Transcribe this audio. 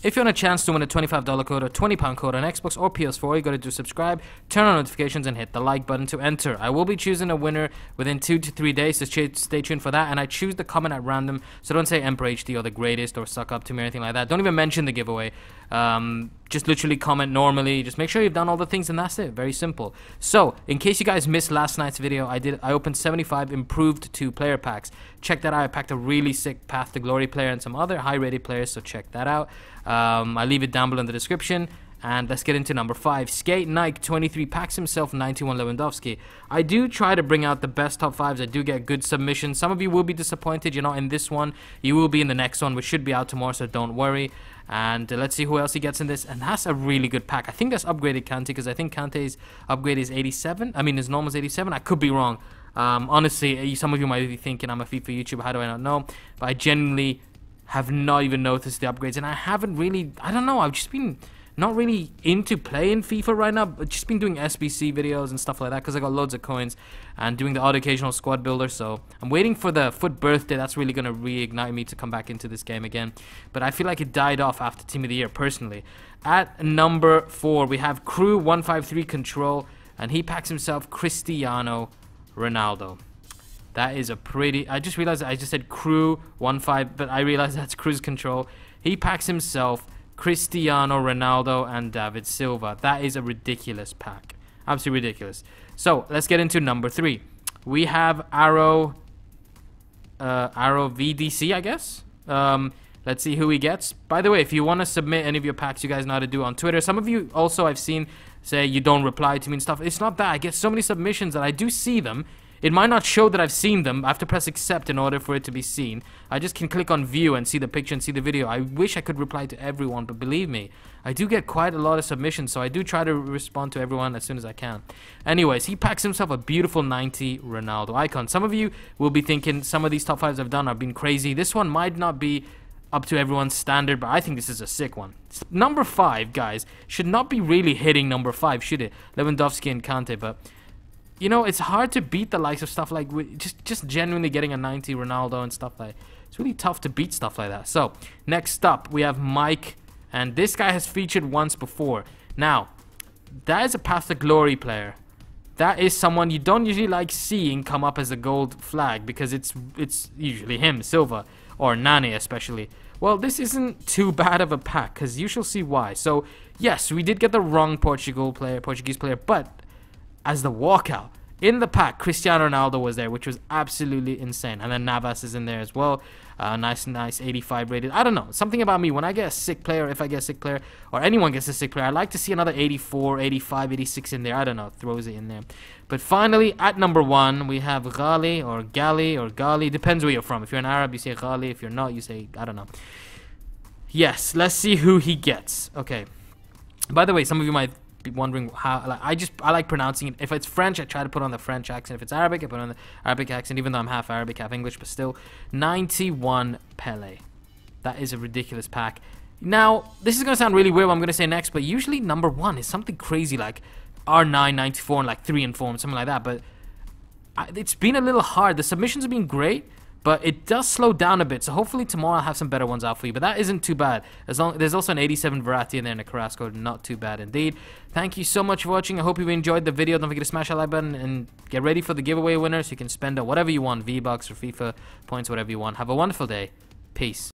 If you want a chance to win a $25 code or £20 code on Xbox or PS4, you gotta do subscribe, turn on notifications, and hit the like button to enter. I will be choosing a winner within 2 to 3 days, so stay tuned for that. And I choose the comment at random, so don't say Emperor HD or the greatest or suck up to me or anything like that. Don't even mention the giveaway. Um, just literally comment normally. Just make sure you've done all the things, and that's it. Very simple. So, in case you guys missed last night's video, I did. I opened 75 improved two player packs. Check that out. I packed a really sick Path to Glory player and some other high rated players. So check that out. Um, I leave it down below in the description. And let's get into number 5. Skate Nike 23 packs himself 91 Lewandowski. I do try to bring out the best top 5s. I do get good submissions. Some of you will be disappointed. You're not in this one. You will be in the next one, which should be out tomorrow, so don't worry. And uh, let's see who else he gets in this. And that's a really good pack. I think that's upgraded Kante because I think Kante's upgrade is 87. I mean, his normal is 87. I could be wrong. Um, honestly, eh, some of you might be thinking I'm a FIFA YouTuber. How do I not know? But I genuinely have not even noticed the upgrades. And I haven't really, I don't know. I've just been not really into playing FIFA right now, but just been doing SBC videos and stuff like that because I got loads of coins and doing the odd occasional squad builder. So I'm waiting for the foot birthday. That's really going to reignite me to come back into this game again. But I feel like it died off after Team of the Year personally. At number four, we have Crew 153 Control, and he packs himself Cristiano Ronaldo. That is a pretty. I just realized I just said Crew 15, but I realized that's Cruise Control. He packs himself Cristiano Ronaldo and David Silva. That is a ridiculous pack. Absolutely ridiculous. So let's get into number three. We have Arrow, uh, Arrow VDC, I guess. Um, let's see who he gets. By the way, if you want to submit any of your packs, you guys know how to do on Twitter. Some of you also I've seen say you don't reply to me and stuff. It's not that. I get so many submissions that I do see them it might not show that I've seen them. I have to press accept in order for it to be seen. I just can click on view and see the picture and see the video. I wish I could reply to everyone, but believe me, I do get quite a lot of submissions, so I do try to respond to everyone as soon as I can. Anyways, he packs himself a beautiful 90 Ronaldo icon. Some of you will be thinking some of these top fives I've done have been crazy. This one might not be up to everyone's standard, but I think this is a sick one. Number five, guys, should not be really hitting number five, should it? Lewandowski and Kante, but you know, it's hard to beat the likes of stuff like just just genuinely getting a 90 Ronaldo and stuff like. It's really tough to beat stuff like that. So next up, we have Mike, and this guy has featured once before. Now, that is a path to glory player. That is someone you don't usually like seeing come up as a gold flag because it's it's usually him, Silva or Nani especially. Well, this isn't too bad of a pack because you shall see why. So yes, we did get the wrong Portugal player, Portuguese player, but as the walkout. In the pack, Cristiano Ronaldo was there, which was absolutely insane. And then Navas is in there as well. Uh, nice, nice 85 rated. I don't know. Something about me, when I get a sick player, if I get a sick player, or anyone gets a sick player, I like to see another 84, 85, 86 in there. I don't know. Throws it in there. But finally, at number one, we have Ghali or Gali or Gali. Depends where you're from. If you're an Arab, you say Ghali. If you're not, you say, I don't know. Yes, let's see who he gets. Okay. By the way, some of you might wondering how like, I just I like pronouncing it. If it's French, I try to put on the French accent. If it's Arabic, I put on the Arabic accent. Even though I'm half Arabic, half English, but still, 91 Pele. That is a ridiculous pack. Now, this is gonna sound really weird. What I'm gonna say next, but usually number one is something crazy like R9 94 and like three and four and something like that. But I, uh, it's been a little hard. The submissions have been great. But it does slow down a bit, so hopefully tomorrow I'll have some better ones out for you. But that isn't too bad. As long there's also an 87 Verratti in there and a Carrasco, not too bad indeed. Thank you so much for watching. I hope you enjoyed the video. Don't forget to smash that like button and get ready for the giveaway winner so you can spend whatever you want, V-Bucks or FIFA points, whatever you want. Have a wonderful day. Peace.